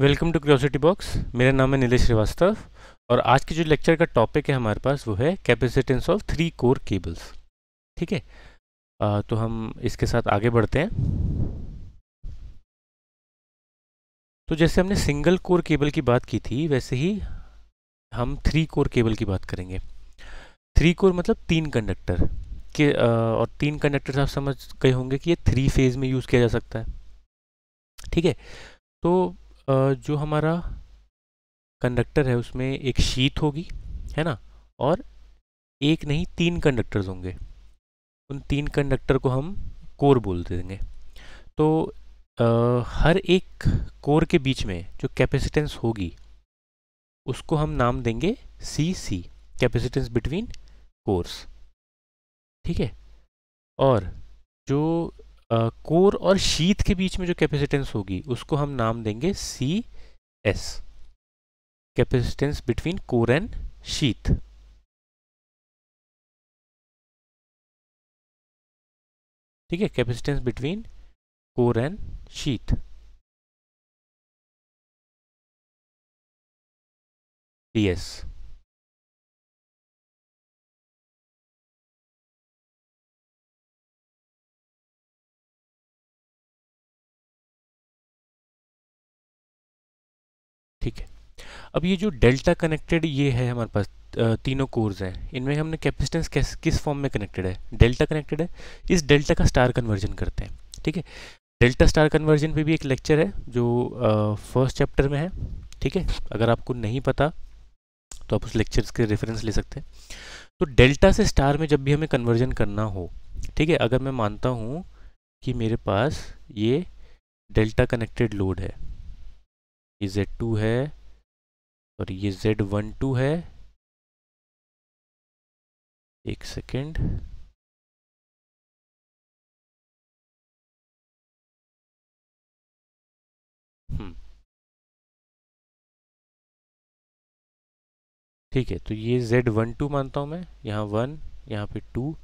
Welcome to curiosity box मेरा नाम है नीलेष श्रीवास्तव और आज के जो लेक्चर का टॉपिक है हमारे पास वो है capacitance of three core cables ठीक है तो हम इसके साथ आगे बढ़ते हैं तो जैसे हमने सिंगल कोर केबल की बात की थी वैसे ही हम थ्री कोर केबल की बात करेंगे थ्री कोर मतलब तीन कंडक्टर के आ, और तीन कंडक्टर आप समझ गए होंगे कि ये थ्री फेज में यूज़ किया जा सकता है ठीक है तो जो हमारा कंडक्टर है उसमें एक शीत होगी है ना और एक नहीं तीन कंडक्टर्स होंगे उन तीन कंडक्टर को हम कोर बोल देंगे तो आ, हर एक कोर के बीच में जो कैपेसिटेंस होगी उसको हम नाम देंगे C C capacitance between cores ठीक है और जो कोर और शीत के बीच में जो कैपेसिटेंस होगी उसको हम नाम देंगे C S capacitance between core and sheath ठीक है capacitance between core and sheath D ठीक है अब ये जो डेल्टा कनेक्टेड ये है हमारे पास तीनों कोर्स हैं इनमें हमने कैपेसिटेंस किस फॉर्म में कनेक्टेड है डेल्टा कनेक्टेड है इस डेल्टा का स्टार कन्वर्जन करते हैं ठीक है डेल्टा स्टार कन्वर्जन पे भी एक लेक्चर है जो फर्स्ट चैप्टर में है ठीक है अगर आपको नहीं पता तो आप उस लेक्चर के रेफरेंस ले सकते हैं तो डेल्टा से स्टार में जब भी हमें कन्वर्जन करना हो ठीक है अगर मैं मानता हूँ कि मेरे पास ये डेल्टा कनेक्टेड लोड है ये जेड टू है और ये जेड वन टू है एक सेकेंड हम्म। ठीक है तो ये जेड वन टू मानता हूँ मैं यहाँ वन यहाँ पे टू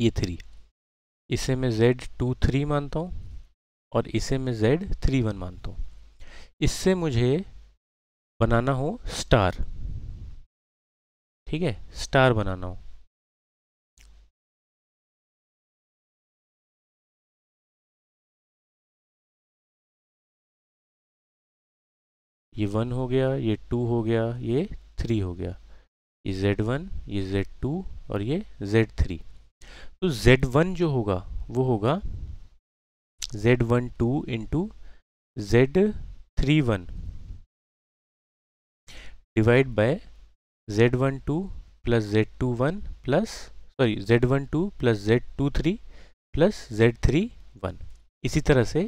ये थ्री इसे मैं जेड टू थ्री मानता हूँ और इसे मैं जेड थ्री वन मानता हूँ इससे मुझे बनाना हो स्टार ठीक है स्टार बनाना हो ये वन हो गया ये टू हो गया ये थ्री हो गया ये जेड वन ये जेड टू और ये जेड थ्री तो जेड वन जो होगा वो होगा Z one two into Z three one divide by Z one two plus Z two one plus sorry Z one two plus Z two three plus Z three one इसी तरह से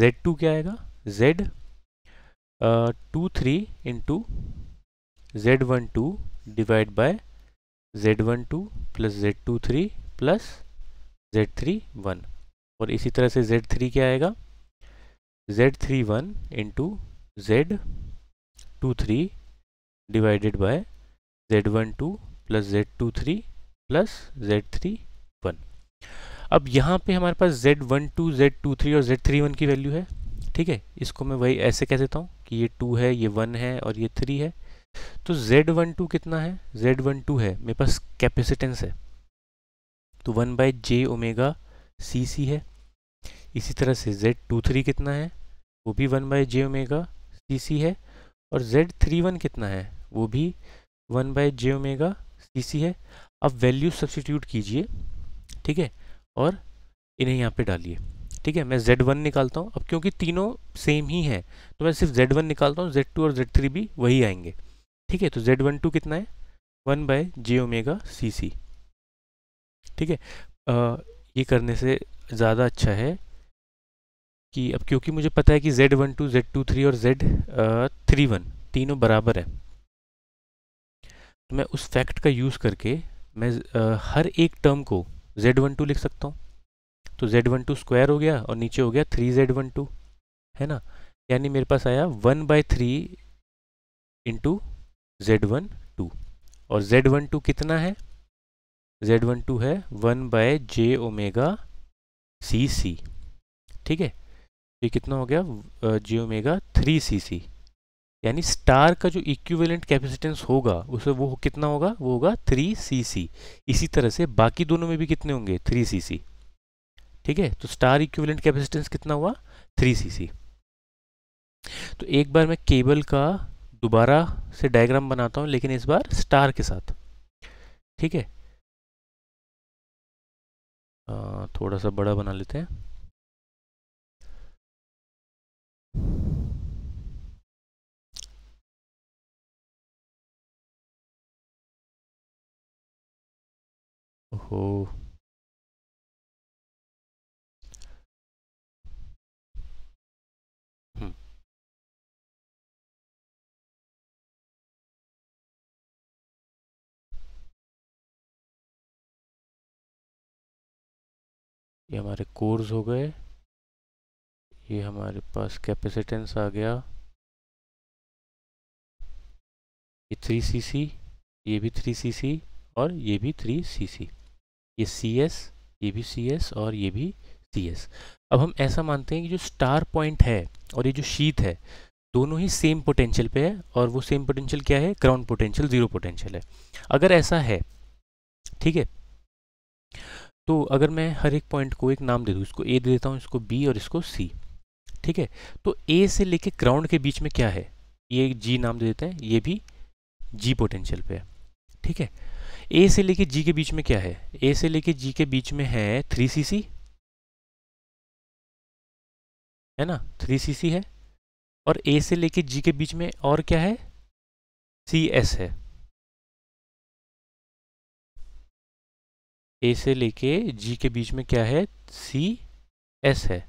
Z two क्या आएगा Z two three into Z one two divide by Z one two plus Z two three plus Z three one और इसी तरह से Z three क्या आएगा Z three one into Z two three divided by Z one two plus Z two three plus Z three one अब यहाँ पे हमारे पास Z one two Z two three और जेड थ्री वन की value है ठीक है इसको मैं वही ऐसे कह देता हूँ कि ये टू है ये वन है और ये थ्री है तो जेड वन टू कितना है जेड वन टू है मेरे पास कैपेसिटेंस है तो one by J omega C C है इसी तरह से जेड टू थ्री कितना है वो भी one by J omega C C है और जेड थ्री वन कितना है वो भी one by J omega C C है अब वैल्यू सब्सिट्यूट कीजिए ठीक है और इन्हें यहाँ पे डालिए ठीक है मैं Z1 निकालता हूँ अब क्योंकि तीनों सेम ही हैं तो मैं सिर्फ Z1 निकालता हूँ Z2 और Z3 भी वही आएंगे ठीक है तो वन टू कितना है one by J omega C C ठीक है आ, ये करने से ज़्यादा अच्छा है कि अब क्योंकि मुझे पता है कि Z one two Z two three और जेड थ्री वन तीनों बराबर है तो मैं उस फैक्ट का यूज़ करके मैं आ, हर एक टर्म को जेड वन टू लिख सकता हूँ तो जेड वन टू स्क्वायर हो गया और नीचे हो गया थ्री जेड वन टू है ना यानी मेरे पास आया one by three into Z one two और जेड वन टू कितना है जेड वन टू है one by J omega C C ठीक है ये कितना हो गया जी ओमेगा थ्री सी सी यानी स्टार का जो इक्विवेलेंट कैपेसिटेंस होगा उसे वो कितना होगा वो होगा थ्री सी सी इसी तरह से बाकी दोनों में भी कितने होंगे थ्री सी सी ठीक है तो स्टार इक्विवेलेंट कैपेसिटेंस कितना हुआ थ्री सी सी तो एक बार मैं केबल का दोबारा से डायग्राम बनाता हूँ लेकिन इस बार स्टार के साथ ठीक है थोड़ा सा बड़ा बना लेते हैं Hmm. ये हमारे कोर्स हो गए ये हमारे पास कैपेसिटेंस आ गया ये थ्री सी सी ये भी थ्री सी सी और ये भी थ्री सी सी ये सी एस ये भी सी एस और ये भी सी एस अब हम ऐसा मानते हैं कि जो स्टार पॉइंट है और ये जो शीत है दोनों ही सेम पोटेंशियल पे है और वो सेम पोटेंशियल क्या है ग्राउंड पोटेंशियल ज़ीरो पोटेंशियल है अगर ऐसा है ठीक है तो अगर मैं हर एक पॉइंट को एक नाम दे दूँ इसको ए दे देता हूँ इसको बी और इसको सी ठीक है तो ए से लेके ग्राउंड के बीच में क्या है ये जी नाम दे देते हैं ये भी जी पोटेंशियल पे है ठीक है ए से लेके जी के बीच में क्या है ए से लेके जी के बीच में है थ्री सी सी है ना थ्री सी सी है और ए से लेके जी के बीच में और क्या है सी एस है ए से लेके जी के बीच में क्या है सी एस है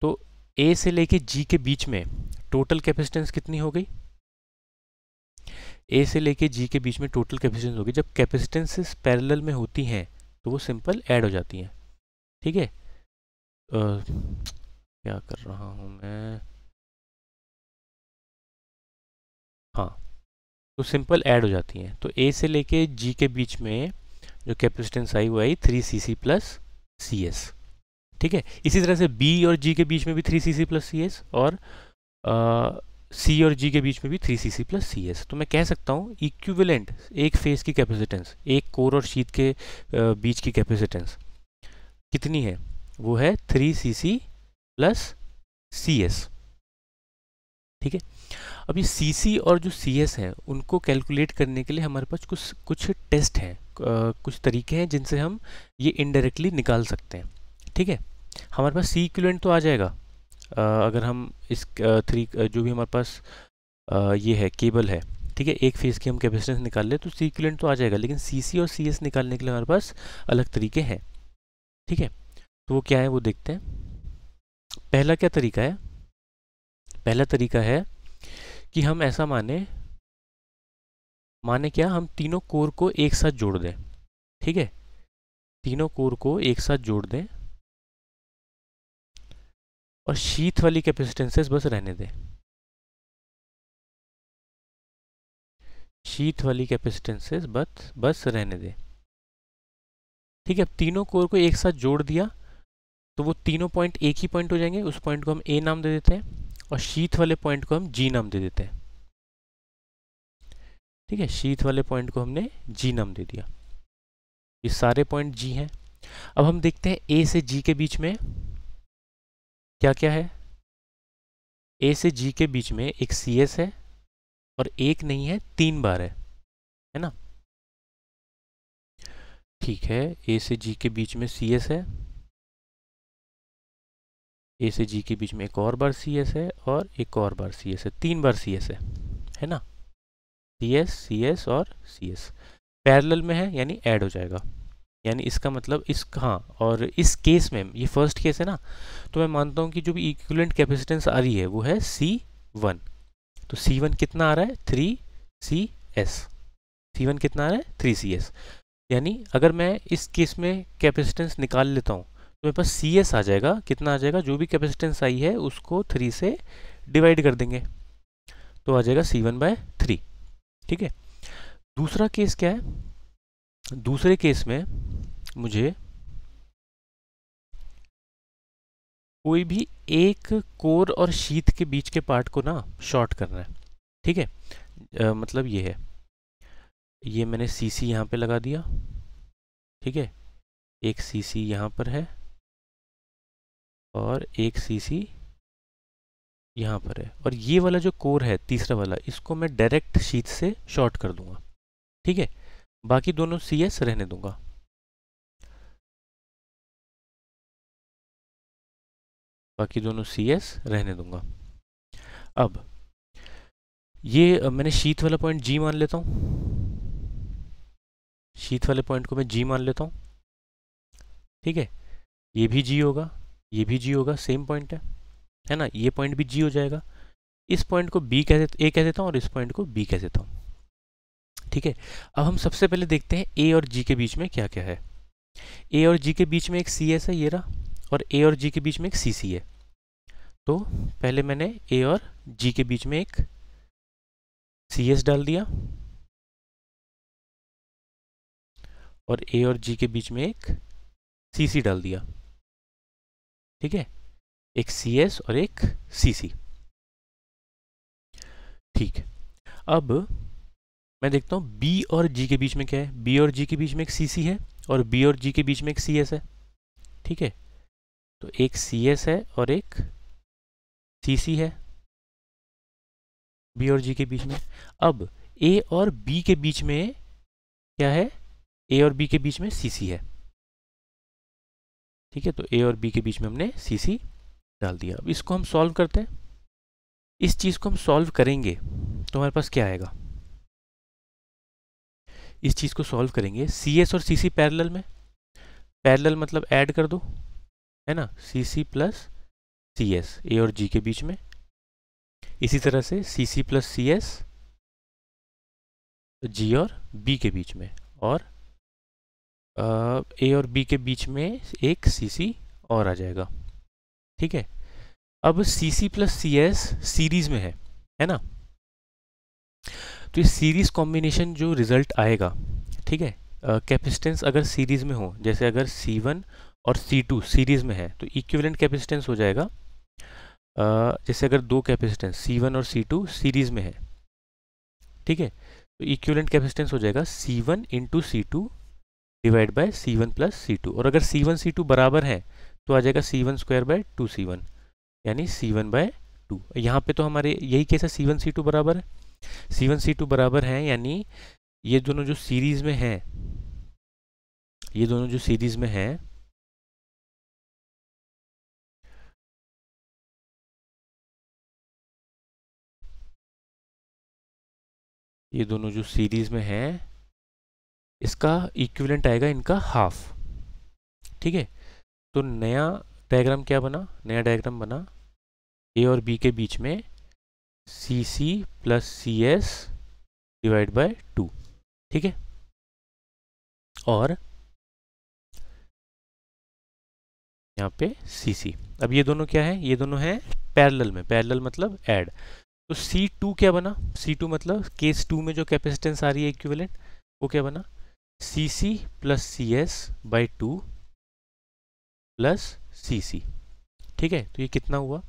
तो ए से लेके जी के बीच में टोटल कैपेसिटेंस कितनी हो गई ए से लेके जी के बीच में टोटल कैपेसिटेंस होगी जब कैपेसिटेंसेस पैरेलल में होती हैं तो वो सिंपल ऐड हो जाती हैं ठीक है क्या कर रहा हूँ मैं हाँ तो सिंपल ऐड हो जाती हैं तो ए से लेके जी के बीच में जो कैपेसिटेंस आई वो आई three C C plus C S ठीक है इसी तरह से बी और जी के बीच में भी three C C plus C S और आ, सी और जी के बीच में भी three C C plus C S तो मैं कह सकता हूँ इक्विवेलेंट एक फेस की कैपेसिटेंस एक कोर और शीत के बीच की कैपेसिटेंस कितनी है वो है three C C plus C S ठीक है अब ये सी सी और जो सी एस हैं उनको कैलकुलेट करने के लिए हमारे पास कुछ कुछ टेस्ट हैं कुछ तरीके हैं जिनसे हम ये इनडायरेक्टली निकाल सकते हैं ठीक है हमारे पास सी इक्विलेंट तो आ जाएगा अगर हम इस थ्री जो भी हमारे पास ये है केबल है ठीक है एक फेज़ की हम कैपेसिटेंस निकाल लें तो सीक्वेंट तो आ जाएगा लेकिन सी और सी निकालने के लिए हमारे पास अलग तरीके हैं ठीक है तो वो क्या है वो देखते हैं पहला क्या तरीका है पहला तरीका है कि हम ऐसा माने माने क्या हम तीनों कोर को एक साथ जोड़ दें ठीक है तीनों कोर को एक साथ जोड़ दें और शीथ वाली कैपेसिटेंसेस बस रहने दें शीथ वाली कैपेसिटेंसेस बस बस रहने दें ठीक है अब तीनों कोर को एक साथ जोड़ दिया तो वो तीनों पॉइंट एक ही पॉइंट हो जाएंगे उस पॉइंट को हम ए नाम दे देते हैं और शीथ वाले पॉइंट को हम जी नाम दे देते हैं ठीक है शीथ वाले पॉइंट को हमने जी नाम दे दिया ये सारे पॉइंट जी हैं अब हम देखते हैं ए से जी के बीच में क्या क्या है ए से जी के बीच में एक सी एस है और एक नहीं है तीन बार है है ना ठीक है ए से जी के बीच में सी एस है ए से जी के बीच में एक और बार सी एस है और एक और बार सी एस है तीन बार सी एस है है ना सी एस सी एस और सी एस पैरल में है यानी ऐड हो जाएगा यानी इसका मतलब इस हाँ और इस केस में ये फर्स्ट केस है ना तो मैं मानता हूँ कि जो भी इक्वलेंट कैपेसिटेंस आ रही है वो है सी वन तो सी वन कितना आ रहा है three C S C one कितना आ रहा है थ्री सी एस यानी अगर मैं इस केस में कैपेसिटेंस निकाल लेता हूँ तो मेरे पास सी एस आ जाएगा कितना आ जाएगा जो भी कैपेसिटेंस आई है उसको थ्री से डिवाइड कर देंगे तो आ जाएगा सी वन बाय थ्री ठीक है दूसरा केस क्या है दूसरे केस में मुझे कोई भी एक कोर और शीत के बीच के पार्ट को ना शॉर्ट करना है ठीक है मतलब ये है ये मैंने सी सी यहाँ पर लगा दिया ठीक है एक सी सी यहाँ पर है और एक सी सी यहाँ पर है और ये वाला जो कोर है तीसरा वाला इसको मैं डायरेक्ट शीत से शॉर्ट कर दूंगा ठीक है बाकी दोनों सी एस रहने दूंगा बाकी दोनों सी एस रहने दूंगा अब ये मैंने शीत वाला पॉइंट जी मान लेता हूं शीत वाले पॉइंट को मैं जी मान लेता हूं ठीक है ये भी जी होगा ये भी जी होगा सेम पॉइंट है है ना ये पॉइंट भी जी हो जाएगा इस पॉइंट को बी कह देता ए कह देता हूँ और इस पॉइंट को बी कह देता हूँ ठीक है अब हम सबसे पहले देखते हैं ए और जी के बीच में क्या क्या है ए और जी के बीच में एक सी एस है ये रहा और ए और जी के बीच में एक सी सी है तो पहले मैंने ए और जी के बीच में एक सी एस डाल दिया और ए और जी के बीच में एक सी सी डाल दिया ठीक है एक सी एस और एक सी सी ठीक अब मैं देखता हूँ बी और जी के बीच में क्या है बी और जी के बीच में एक सी सी है और बी और जी के बीच में एक सी एस है ठीक है तो एक सी एस है और एक सी सी है बी और जी के बीच में अब ए और बी के बीच में क्या है ए और बी के बीच में सी सी है ठीक है तो ए और बी के बीच में हमने सी सी डाल दिया अब इसको हम सॉल्व करते हैं इस चीज़ को हम सॉल्व करेंगे तो हमारे पास क्या आएगा इस चीज़ को सॉल्व करेंगे सी एस और सी सी पैरल में पैरल मतलब ऐड कर दो है ना सी C plus C S A और जी के बीच में इसी तरह से सी C plus C S G और बी के बीच में और ए और बी के बीच में एक सी सी और आ जाएगा ठीक है अब C C plus C S series में है है ना तो ये सीरीज़ कॉम्बिनेशन जो रिज़ल्ट आएगा ठीक है कैपेसिटेंस अगर सीरीज़ में हो जैसे अगर सी वन और सी टू सीरीज़ में है तो इक्विवेलेंट कैपेसिटेंस हो जाएगा uh, जैसे अगर दो कैपेसिटेंस सी वन और सी टू सीरीज़ में है ठीक है तो इक्विवेलेंट कैपेसिटेंस हो जाएगा C one into C two divide by C one plus C two और अगर सी वन सी टू बराबर है तो आ जाएगा C one square by two C one यानी सी वन बाय टू यहाँ पर तो हमारे यही केस है सी वन सी टू बराबर है C1 C2 टू बराबर हैं यानी ये दोनों जो सीरीज़ में हैं ये दोनों जो सीरीज़ में हैं ये दोनों जो सीरीज़ में हैं इसका इक्विवेलेंट आएगा इनका हाफ ठीक है तो नया डायग्राम क्या बना नया डायग्राम बना ए और बी के बीच में C C plus C S divide by two ठीक है और यहाँ पे सी सी अब ये दोनों क्या है ये दोनों है पैरेलल में पैरेलल मतलब ऐड तो सी टू क्या बना सी टू मतलब केस टू में जो कैपेसिटेंस आ रही है इक्विवेलेंट वो क्या बना C C plus C S by two plus C C ठीक है तो ये कितना हुआ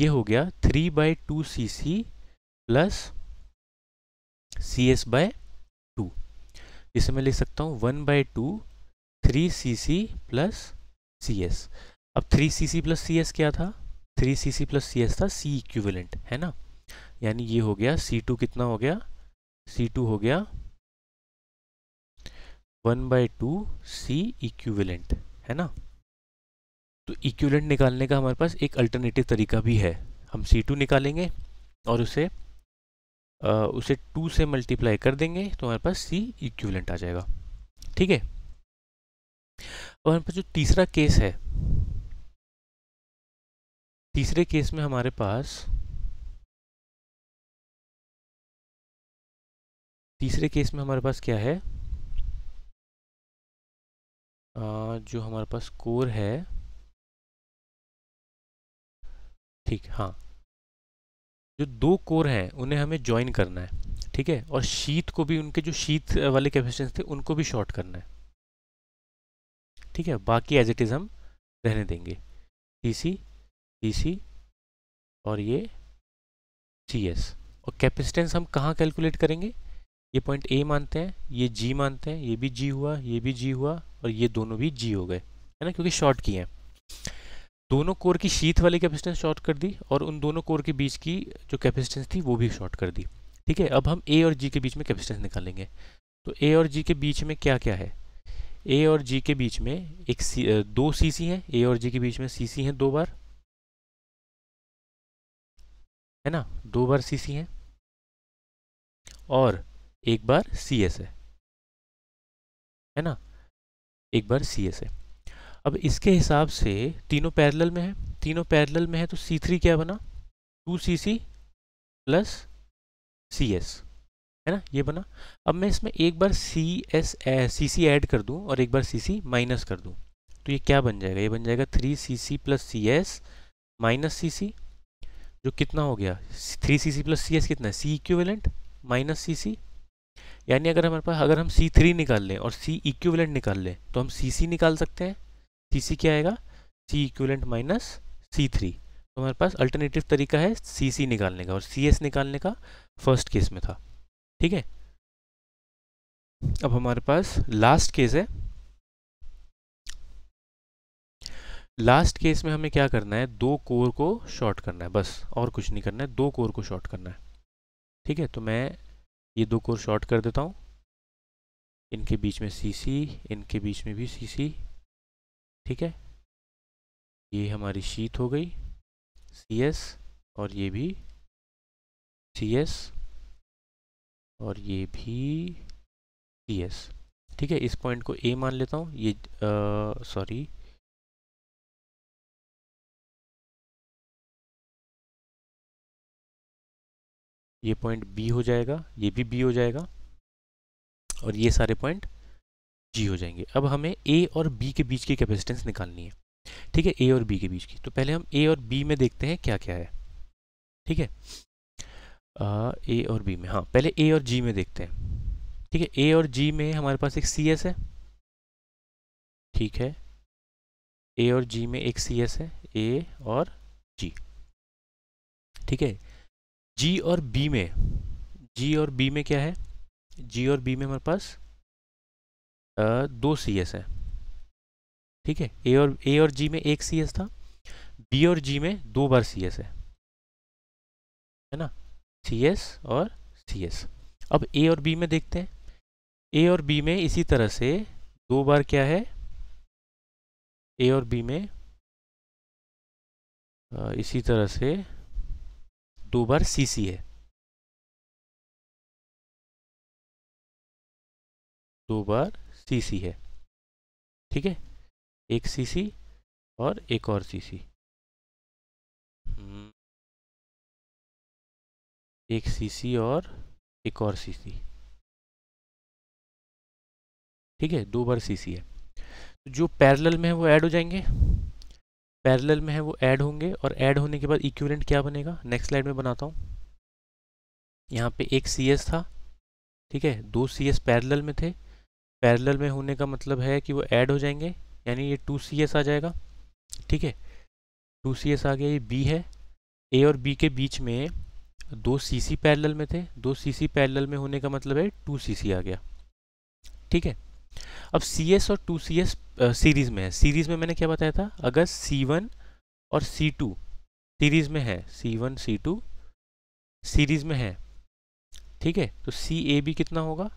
ये हो गया three by two C C plus C S by two इसे मैं लिख सकता हूँ one by two three C C plus C S अब three C C plus C S क्या था three C C plus C S था C equivalent है ना यानी ये हो गया सी टू कितना हो गया सी टू हो गया one by two C equivalent है ना तो इक्वलेंट निकालने का हमारे पास एक अल्टरनेटिव तरीका भी है हम सी टू निकालेंगे और उसे आ, उसे टू से मल्टीप्लाई कर देंगे तो हमारे पास सी इक्वलेंट आ जाएगा ठीक है और हमारे पास जो तीसरा केस है तीसरे केस में हमारे पास तीसरे केस में हमारे पास क्या है आ, जो हमारे पास कोर है ठीक हाँ जो दो कोर हैं उन्हें हमें ज्वाइन करना है ठीक है और शीत को भी उनके जो शीत वाले कैपेसिटेंस थे उनको भी शॉर्ट करना है ठीक है बाकी एज इट इज़ हम रहने देंगे टी सी टी सी और ये सी एस और कैपेसिटेंस हम कहाँ कैलकुलेट करेंगे ये पॉइंट ए मानते हैं ये जी मानते हैं ये भी जी हुआ ये भी जी हुआ और ये दोनों भी जी हो गए है ना क्योंकि शॉर्ट किए हैं दोनों कोर की शीत वाली कैपेसिटेंस शॉर्ट कर दी और उन दोनों कोर के बीच की जो कैपेसिटेंस थी वो भी शॉर्ट कर दी ठीक है अब हम ए और जी के बीच में कैपेसिटेंस निकालेंगे तो ए और जी के बीच में क्या क्या है ए और जी के बीच में एक सी, दो सी सी हैं ए और जी के बीच में सी सी है दो बार है ना दो बार सी सी है और एक बार सी एस है है ना एक बार सी एस है अब इसके हिसाब से तीनों पैरेलल में है तीनों पैरेलल में है तो सी थ्री क्या बना two C C plus C S है ना ये बना अब मैं इसमें एक बार सी एस सी सी एड कर दूँ और एक बार सी सी माइनस कर दूँ तो ये क्या बन जाएगा ये बन जाएगा three C C plus C S minus C C जो कितना हो गया three C C plus C S कितना है सी इक्विवेलेंट माइनस सी सी यानी अगर हमारे पास अगर हम सी थ्री निकाल लें और सी इक्विवेलेंट निकाल लें तो हम सी सी निकाल सकते हैं सी सी क्या आएगा C equivalent minus C three तो हमारे पास अल्टरनेटिव तरीका है सी सी निकालने का और सी एस निकालने का फर्स्ट केस में था ठीक है अब हमारे पास लास्ट केस है लास्ट केस में हमें क्या करना है दो कोर को शॉर्ट करना है बस और कुछ नहीं करना है दो कोर को शॉर्ट करना है ठीक है तो मैं ये दो कोर शॉर्ट कर देता हूँ इनके बीच में सी सी इनके बीच में भी सी सी ठीक है ये हमारी शीत हो गई सी एस और ये भी सी एस और ये भी सी एस ठीक है इस पॉइंट को ए मान लेता हूँ ये सॉरी ये पॉइंट बी हो जाएगा ये भी बी हो जाएगा और ये सारे पॉइंट जी हो जाएंगे अब हमें ए और बी के बीच की कैपेसिटेंस निकालनी है ठीक है ए और बी के बीच की तो पहले हम ए और बी में देखते हैं क्या क्या है ठीक है ए और बी में हाँ पहले ए और जी में देखते हैं ठीक है ए और जी में हमारे पास एक सी एस है ठीक है ए और जी में एक सी एस है ए और जी ठीक है जी और बी में जी और बी में क्या है जी और बी में हमारे पास दो सी एस है ठीक है ए और ए और जी में एक सी एस था बी और जी में दो बार सी एस है है ना सी एस और सी एस अब ए और बी में देखते हैं ए और बी में इसी तरह से दो बार क्या है ए और बी में इसी तरह से दो बार सी सी है दो बार सीसी है ठीक है एक सीसी और एक और सीसी हम्म। एक सीसी और एक और सीसी ठीक है दो बार सीसी है तो जो पैरेलल में है वो ऐड हो जाएंगे पैरेलल में है वो ऐड होंगे और ऐड होने के बाद इक्विवेलेंट क्या बनेगा नेक्स्ट स्लाइड में बनाता हूँ यहाँ पे एक सी था ठीक है दो सी एस पैरेलल में थे पैरेलल में होने का मतलब है कि वो ऐड हो जाएंगे यानी ये टू सी एस आ जाएगा ठीक है टू सी एस आ गया ये बी है ए और बी के बीच में दो सी सी पैरेलल में थे दो सी सी पैरेलल में होने का मतलब है टू सी सी आ गया ठीक है अब सी एस और टू सी एस सीरीज़ में है सीरीज़ में मैंने क्या बताया था अगर सी वन और सी टू सीरीज़ में है C one C two series में है ठीक है तो सी ए बी कितना होगा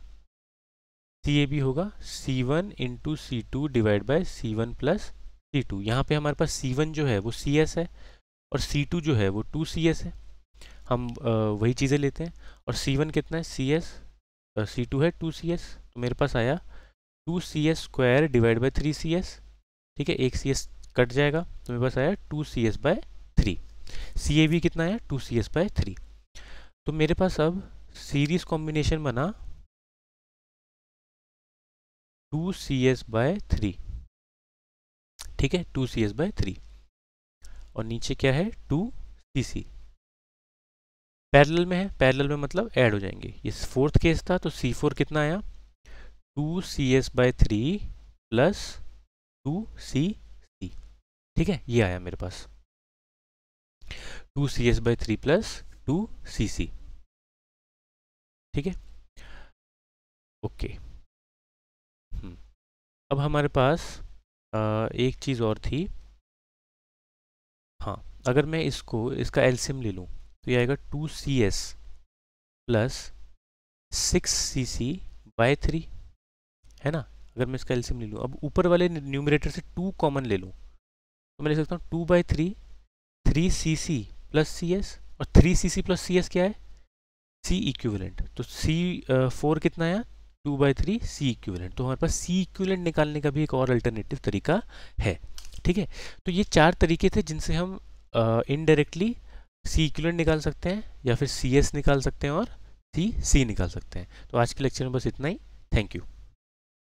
तो ये भी होगा C1 one into C two divide by C one plus C two यहाँ पर हमारे पास C1 जो है वो CS है और C2 जो है वो 2CS है हम आ, वही चीज़ें लेते हैं और C1 कितना है सी एस सी टू है 2CS तो मेरे पास आया 2CS C S square divide by three C S ठीक है एक सी एस कट जाएगा तो मेरे पास आया 2CS C S by three C A भी कितना आया 2CS C S by three तो मेरे पास अब सीरीज़ कॉम्बिनेशन बना two C S by three ठीक है two C S by three और नीचे क्या है टू सी सी पैरल में है पैरल में मतलब ऐड हो जाएंगे ये फोर्थ केस था तो सी फोर कितना आया two C S by three plus two C C ठीक है ये आया मेरे पास two C S by three plus two C C ठीक है ओके अब हमारे पास एक चीज़ और थी हाँ अगर मैं इसको इसका एल्सियम ले लूँ तो ये आएगा two C S plus six C C by three है ना अगर मैं इसका एल्सियम ले लूँ अब ऊपर वाले न्यूमिनेटर से टू कॉमन ले लूँ तो मैं ले सकता हूँ two by three three C C plus C S और three C C plus C S क्या है सी इक्विवेलेंट तो सी फोर कितना आया two by three C equivalent तो हमारे पास सी इक्विवेलेंट निकालने का भी एक और अल्टरनेटिव तरीका है ठीक है तो ये चार तरीके थे जिनसे हम इनडायरेक्टली सी इक्विवेलेंट निकाल सकते हैं या फिर सी एस निकाल सकते हैं और सी सी निकाल सकते हैं तो आज के लेक्चर में बस इतना ही थैंक यू